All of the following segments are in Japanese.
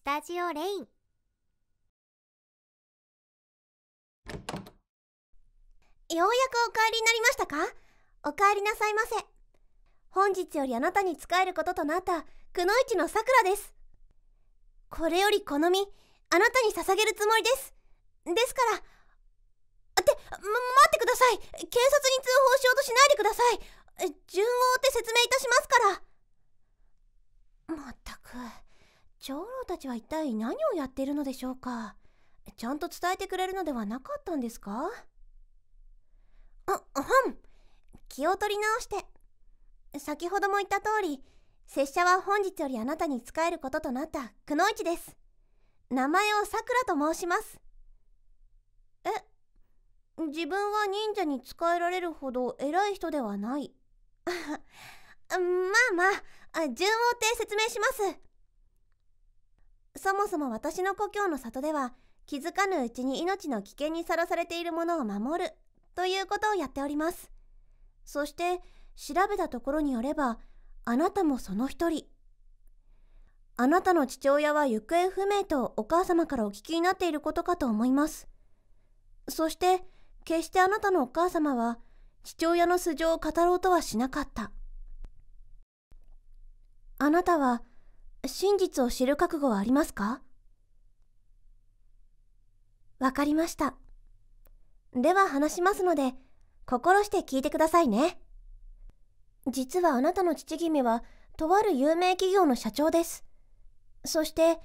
スタジオレインようやくお帰りになりましたかお帰りなさいませ本日よりあなたに仕えることとなったくのいちのさくらですこれよりこの身あなたに捧げるつもりですですからってま、待ってください警察に通報しようとしないでください順を追って説明いたしますからまったく長老たちは一体何をやっているのでしょうかちゃんと伝えてくれるのではなかったんですかあ、あはん気を取り直して先ほども言った通り拙者は本日よりあなたに仕えることとなったくのいちです名前をさくらと申しますえ自分は忍者に仕えられるほど偉い人ではない まあまあ順を追って説明しますそもそも私の故郷の里では気づかぬうちに命の危険にさらされているものを守るということをやっておりますそして調べたところによればあなたもその一人あなたの父親は行方不明とお母様からお聞きになっていることかと思いますそして決してあなたのお母様は父親の素性を語ろうとはしなかったあなたは真実を知る覚悟はありますかわかりました。では話しますので、心して聞いてくださいね。実はあなたの父君は、とある有名企業の社長です。そして、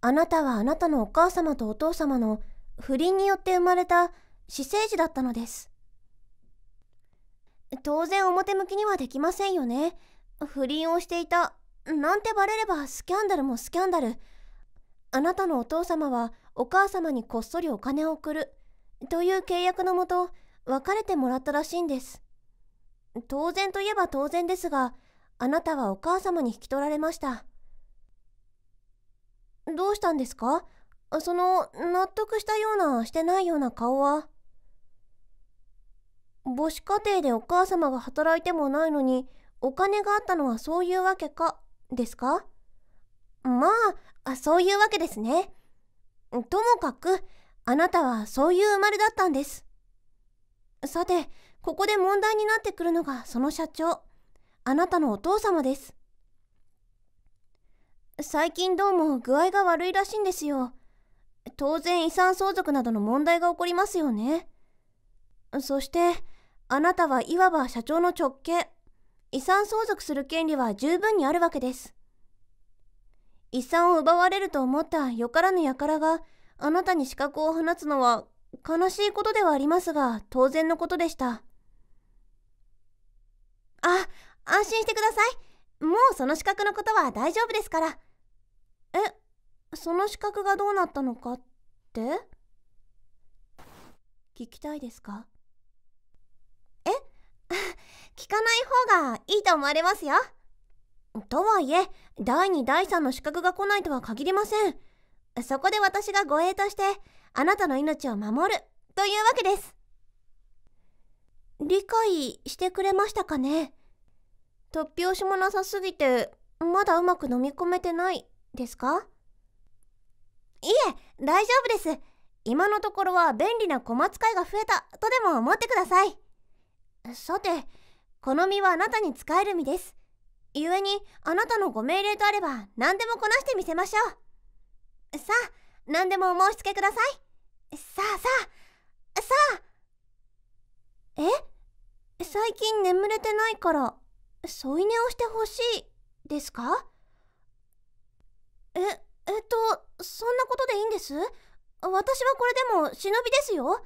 あなたはあなたのお母様とお父様の不倫によって生まれた私生児だったのです。当然表向きにはできませんよね。不倫をしていたなんてバレればスキャンダルもスキャンダルあなたのお父様はお母様にこっそりお金を送るという契約のもと別れてもらったらしいんです当然といえば当然ですがあなたはお母様に引き取られましたどうしたんですかその納得したようなしてないような顔は母子家庭でお母様が働いてもないのにお金があったのはそういうわけかですかまあ、そういうわけですね。ともかく、あなたはそういう生まれだったんです。さて、ここで問題になってくるのがその社長。あなたのお父様です。最近どうも具合が悪いらしいんですよ。当然遺産相続などの問題が起こりますよね。そして、あなたはいわば社長の直系。遺産相続する権利は十分にあるわけです。遺産を奪われると思ったよからぬ輩があなたに資格を放つのは悲しいことではありますが当然のことでした。あ、安心してください。もうその資格のことは大丈夫ですから。え、その資格がどうなったのかって聞きたいですか聞かない方がいいと思われますよ。とはいえ、第2第3の資格が来ないとは限りません。そこで私が護衛として、あなたの命を守るというわけです。理解してくれましたかね突拍子もなさすぎて、まだうまく飲み込めてないですかいえ、大丈夫です。今のところは便利な小松会が増えたとでも思ってください。さて、この身はあなたに使える身です。故に、あなたのご命令とあれば、何でもこなしてみせましょう。さあ、何でもお申し付けください。さあさあ、さあ。え最近眠れてないから、添い寝をしてほしい、ですかえ、えっと、そんなことでいいんです私はこれでも忍びですよ。もっ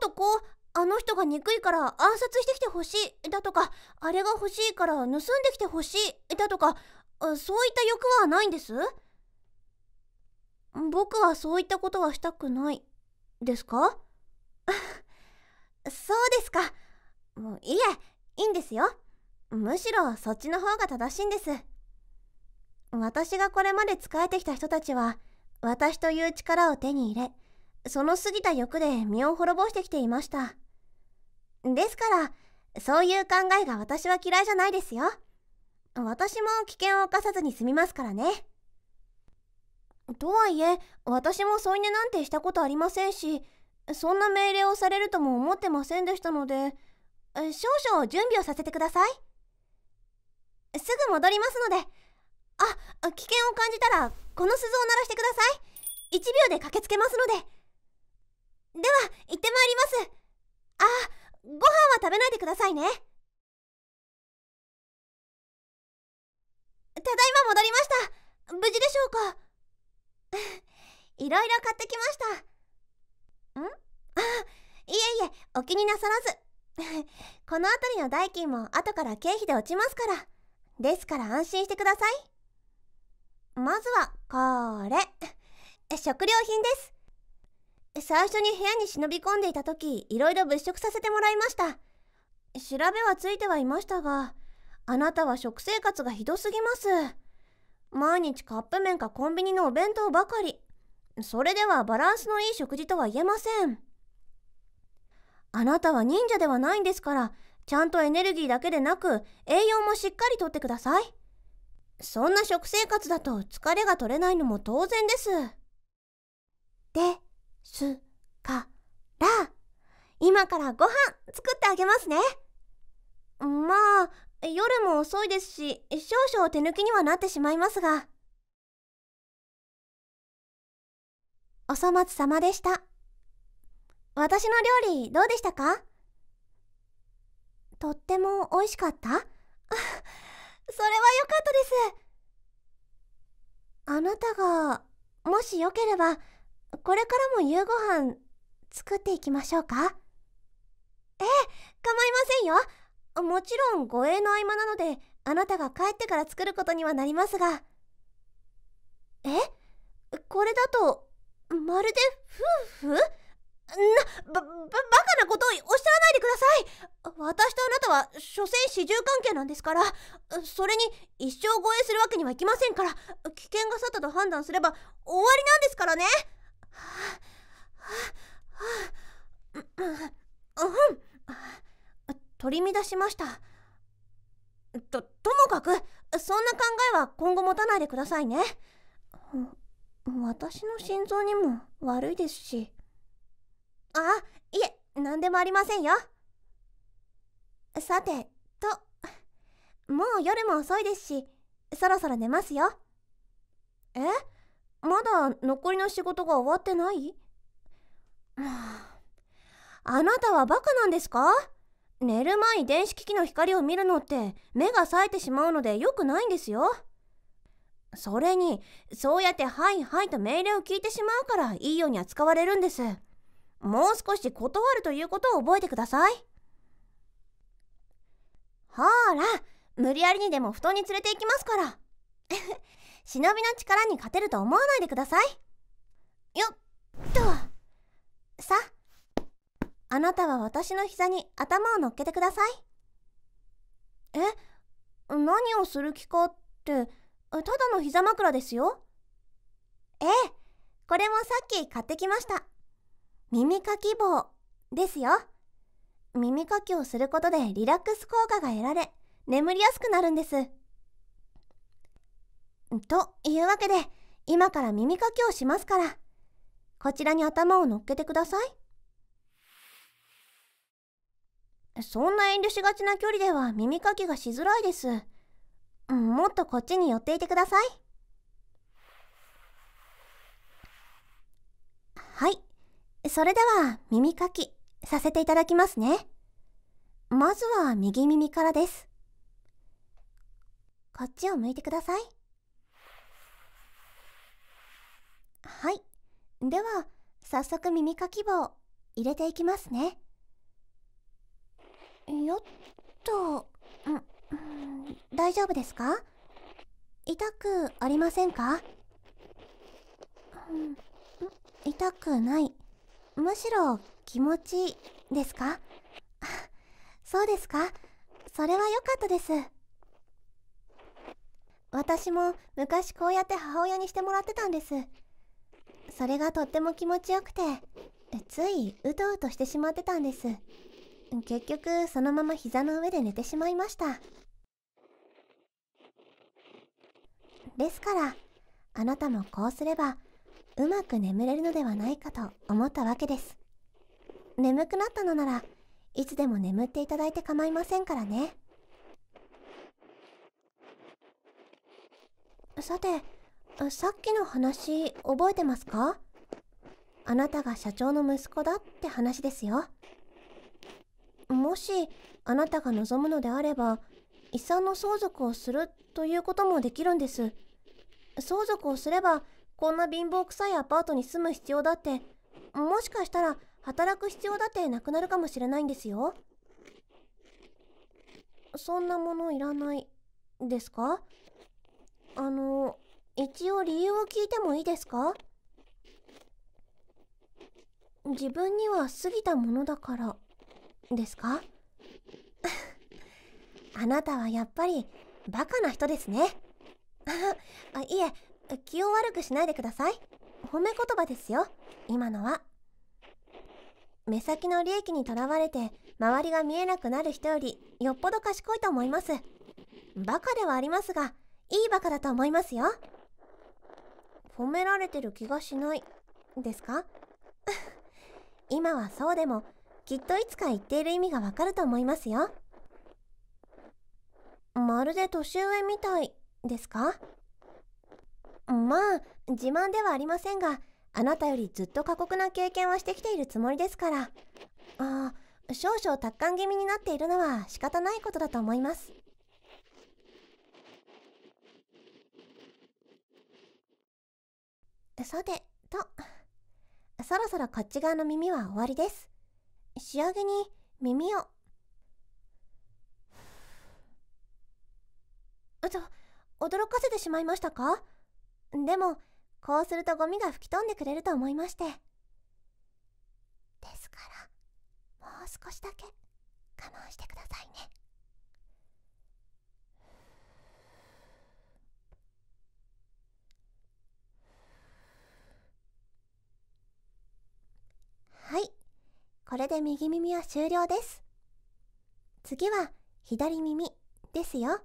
とこう、あの人が憎いから暗殺してきてほしいだとかあれが欲しいから盗んできてほしいだとかそういった欲はないんです僕はそういったことはしたくないですか そうですかもういえいいんですよむしろそっちの方が正しいんです私がこれまで仕えてきた人たちは私という力を手に入れその過ぎた欲で身を滅ぼしてきていましたですからそういう考えが私は嫌いじゃないですよ私も危険を冒さずに済みますからねとはいえ私も添い寝なんてしたことありませんしそんな命令をされるとも思ってませんでしたので少々準備をさせてくださいすぐ戻りますのであ危険を感じたらこの鈴を鳴らしてください1秒で駆けつけますのででは行ってまいりますあご飯は食べないでくださいねただいま戻りました無事でしょうか いろいろ買ってきましたんあ いえいえお気になさらず この辺りの代金も後から経費で落ちますからですから安心してくださいまずはこれ食料品です最初に部屋に忍び込んでいた時いろいろ物色させてもらいました調べはついてはいましたがあなたは食生活がひどすぎます毎日カップ麺かコンビニのお弁当ばかりそれではバランスのいい食事とは言えませんあなたは忍者ではないんですからちゃんとエネルギーだけでなく栄養もしっかりとってくださいそんな食生活だと疲れが取れないのも当然ですですから今からご飯作ってあげますねまあ夜も遅いですし少々手抜きにはなってしまいますがお粗末様でした私の料理どうでしたかとっても美味しかった それは良かったですあなたがもしよければこれからも夕ご飯作っていきましょうかええ、構いませんよ。もちろん護衛の合間なので、あなたが帰ってから作ることにはなりますが。えこれだと、まるで夫婦な、ば、ば、バカなことをおっしゃらないでください私とあなたは、所詮始終関係なんですから、それに一生護衛するわけにはいきませんから、危険が去ったと判断すれば終わりなんですからね取り乱しましたとともかくそんな考えは今後持たないでくださいね私の心臓にも悪いですしあいえ何でもありませんよさてともう夜も遅いですしそろそろ寝ますよえまだ残りの仕事が終わってないあなたはバカなんですか寝る前に電子機器の光を見るのって目が冴えてしまうので良くないんですよ。それにそうやって「はいはい」と命令を聞いてしまうからいいように扱われるんです。もう少し断るということを覚えてください。ほら無理やりにでも布団に連れて行きますから。忍びの力に勝てると思わないでくださいよっとさあなたは私の膝に頭を乗っけてくださいえ何をする気かってただの膝枕ですよええこれもさっき買ってきました耳かき棒ですよ耳かきをすることでリラックス効果が得られ眠りやすくなるんですというわけで今から耳かきをしますからこちらに頭を乗っけてくださいそんな遠慮しがちな距離では耳かきがしづらいですもっとこっちに寄っていてくださいはいそれでは耳かきさせていただきますねまずは右耳からですこっちを向いてくださいでは早速耳かき棒入れていきますねよっと、うん、大丈夫ですか痛くありませんか、うん、痛くないむしろ気持ちいいですか そうですかそれは良かったです私も昔こうやって母親にしてもらってたんですそれがとっても気持ちよくてついうとうとしてしまってたんです結局そのまま膝の上で寝てしまいましたですからあなたもこうすればうまく眠れるのではないかと思ったわけです眠くなったのならいつでも眠っていただいて構いませんからねさてさっきの話覚えてますかあなたが社長の息子だって話ですよもしあなたが望むのであれば遺産の相続をするということもできるんです相続をすればこんな貧乏くさいアパートに住む必要だってもしかしたら働く必要だってなくなるかもしれないんですよそんなものいらないですかあの一応理由を聞いてもいいですか自分には過ぎたものだからですか あなたはやっぱりバカな人ですね あいえ気を悪くしないでください褒め言葉ですよ今のは目先の利益にとらわれて周りが見えなくなる人よりよっぽど賢いと思いますバカではありますがいいバカだと思いますよ褒められてる気がしないですか 今はそうでもきっといつか言っている意味がわかると思いますよまるで年上みたいですかまあ自慢ではありませんがあなたよりずっと過酷な経験はしてきているつもりですからああ少々達観気味になっているのは仕方ないことだと思いますさて、と。そろそろこっち側の耳は終わりです。仕上げに耳を。あと、驚かせてしまいましたかでも、こうするとゴミが吹き飛んでくれると思いまして。ですから、もう少しだけ我慢してくださいね。はいこれで右耳は終了です次は左耳ですよ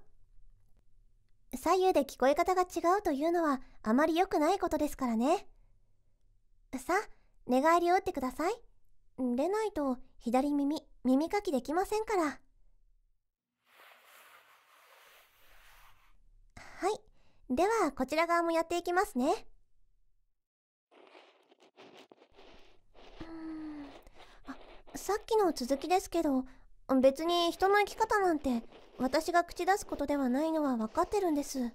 左右で聞こえ方が違うというのはあまり良くないことですからねさあ寝返りを打ってくださいでないと左耳耳かきできませんからはいではこちら側もやっていきますねさっきの続きですけど別に人の生き方なんて私が口出すことではないのは分かってるんです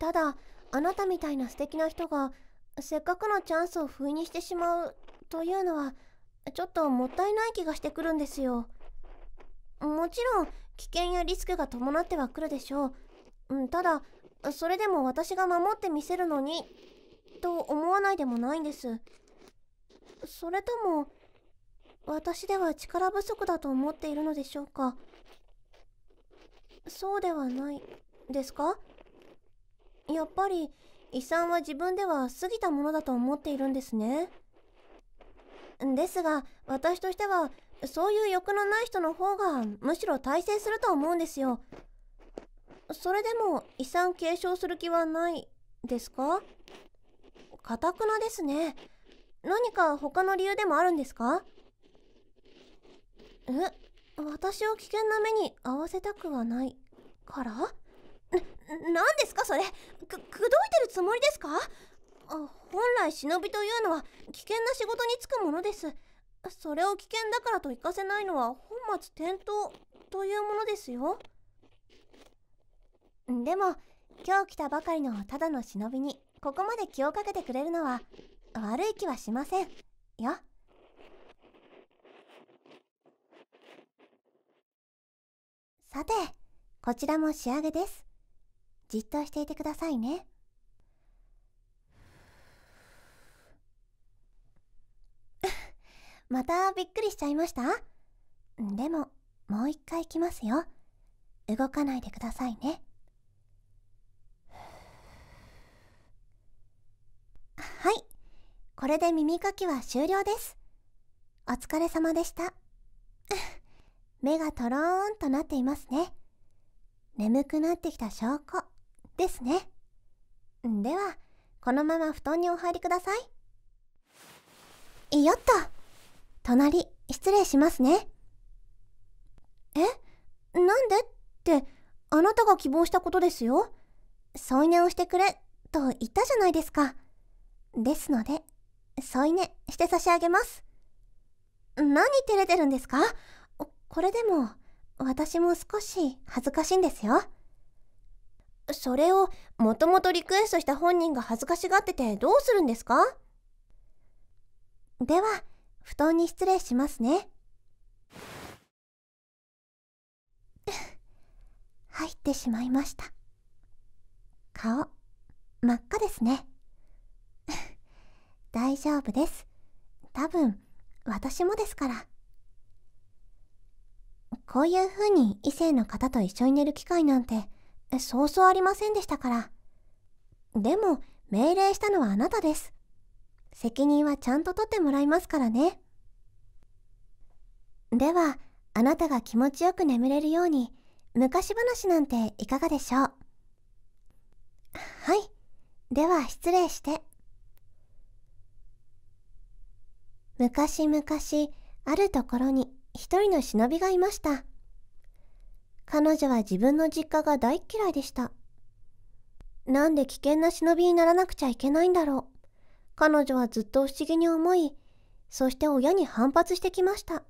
ただあなたみたいな素敵な人がせっかくのチャンスを不意にしてしまうというのはちょっともったいない気がしてくるんですよもちろん危険やリスクが伴ってはくるでしょうただそれでも私が守ってみせるのにと思わないでもないんですそれとも私では力不足だと思っているのでしょうかそうではないですかやっぱり遺産は自分では過ぎたものだと思っているんですねですが私としてはそういう欲のない人の方がむしろ大成すると思うんですよそれでも遺産継承する気はないですかかたくなですね何か他の理由でもあるんですかえ私を危険な目に合わせたくはないからな、何ですかそれく、口説いてるつもりですか本来忍びというのは危険な仕事に就くものです。それを危険だからと行かせないのは本末転倒というものですよ。でも、今日来たばかりのただの忍びにここまで気をかけてくれるのは悪い気はしません。よ。さて、こちらも仕上げです。じっとしていてくださいね。またびっくりしちゃいましたでも、もう一回来ますよ。動かないでくださいね。はい。これで耳かきは終了です。お疲れ様でした。目がとろーんとなっていますね。眠くなってきた証拠ですね。では、このまま布団にお入りください。よっと隣、失礼しますね。えなんでって、あなたが希望したことですよ。添い寝をしてくれ、と言ったじゃないですか。ですので、添い寝して差し上げます。何照れてるんですかこれでも、私も少し恥ずかしいんですよ。それを、もともとリクエストした本人が恥ずかしがっててどうするんですかでは、布団に失礼しますね。入ってしまいました。顔、真っ赤ですね。大丈夫です。多分、私もですから。こういう風に異性の方と一緒に寝る機会なんて、そうそうありませんでしたから。でも、命令したのはあなたです。責任はちゃんと取ってもらいますからね。では、あなたが気持ちよく眠れるように、昔話なんていかがでしょうはい。では、失礼して。昔々、あるところに、一人の忍びがいました彼女は自分の実家が大嫌いでしたなんで危険な忍びにならなくちゃいけないんだろう彼女はずっと不思議に思いそして親に反発してきました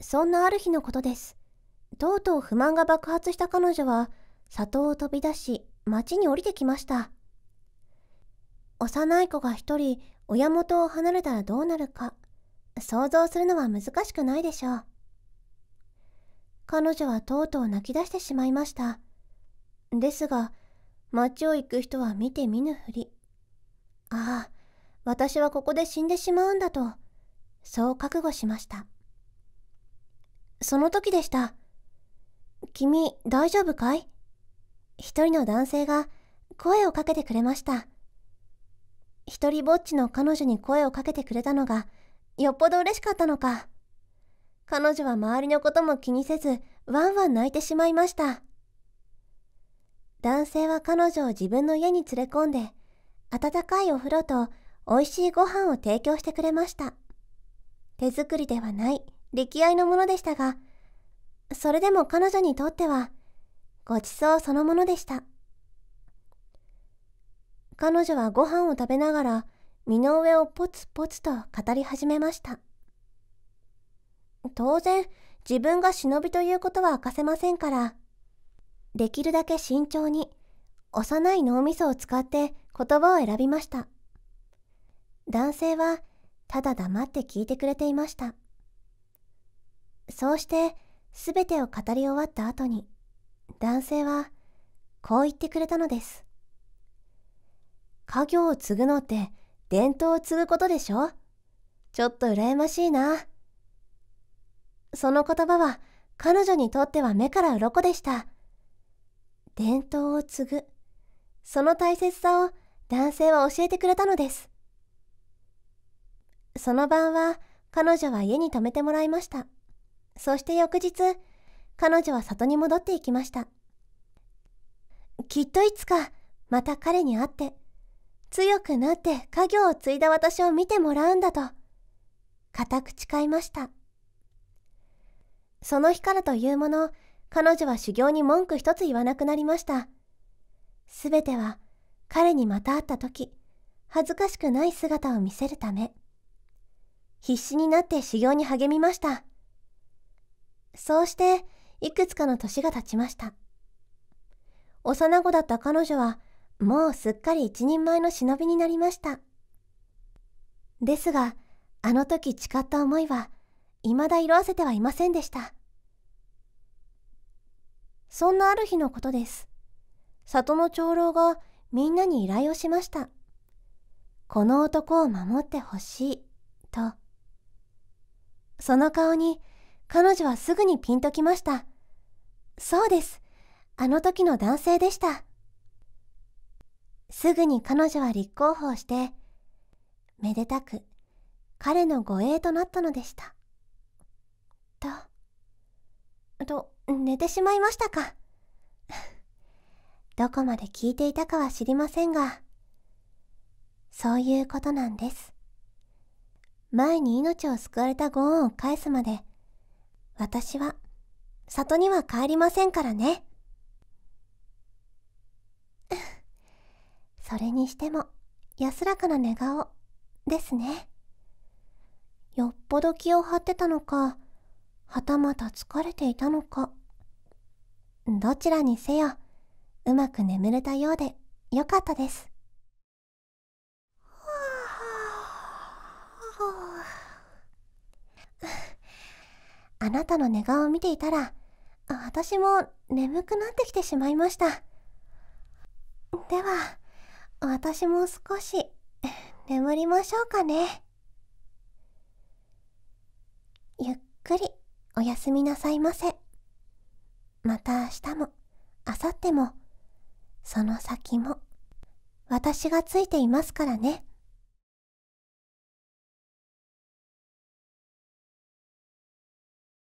そんなある日のことですとうとう不満が爆発した彼女は里を飛び出し町に降りてきました幼い子が一人親元を離れたらどうなるか想像するのは難しくないでしょう。彼女はとうとう泣き出してしまいました。ですが、街を行く人は見て見ぬふり。ああ、私はここで死んでしまうんだと、そう覚悟しました。その時でした。君、大丈夫かい一人の男性が声をかけてくれました。一人ぼっちの彼女に声をかけてくれたのが、よっぽど嬉しかったのか。彼女は周りのことも気にせず、ワンワン泣いてしまいました。男性は彼女を自分の家に連れ込んで、温かいお風呂と美味しいご飯を提供してくれました。手作りではない、力愛のものでしたが、それでも彼女にとっては、ごちそうそのものでした。彼女はご飯を食べながら、身の上をポツポツと語り始めました。当然、自分が忍びということは明かせませんから、できるだけ慎重に、幼い脳みそを使って言葉を選びました。男性は、ただ黙って聞いてくれていました。そうして、すべてを語り終わった後に、男性は、こう言ってくれたのです。家業を継ぐのって伝統を継ぐことでしょちょっと羨ましいな。その言葉は彼女にとっては目から鱗でした。伝統を継ぐ。その大切さを男性は教えてくれたのです。その晩は彼女は家に泊めてもらいました。そして翌日、彼女は里に戻っていきました。きっといつかまた彼に会って、強くなって家業を継いだ私を見てもらうんだと、固く誓いました。その日からというもの、彼女は修行に文句一つ言わなくなりました。すべては、彼にまた会った時、恥ずかしくない姿を見せるため。必死になって修行に励みました。そうして、いくつかの年が経ちました。幼子だった彼女は、もうすっかり一人前の忍びになりました。ですが、あの時誓った思いは、未だ色あせてはいませんでした。そんなある日のことです。里の長老がみんなに依頼をしました。この男を守ってほしい、と。その顔に彼女はすぐにピンときました。そうです。あの時の男性でした。すぐに彼女は立候補をして、めでたく彼の護衛となったのでした。と、と、寝てしまいましたか。どこまで聞いていたかは知りませんが、そういうことなんです。前に命を救われたご恩を返すまで、私は、里には帰りませんからね。それにしても安らかな寝顔ですねよっぽど気を張ってたのかはたまた疲れていたのかどちらにせようまく眠れたようでよかったですあなたの寝顔を見ていたら私も眠くなってきてしまいましたでは私も少し 眠りましょうかねゆっくりおやすみなさいませまた明日も明後日もその先も私がついていますからね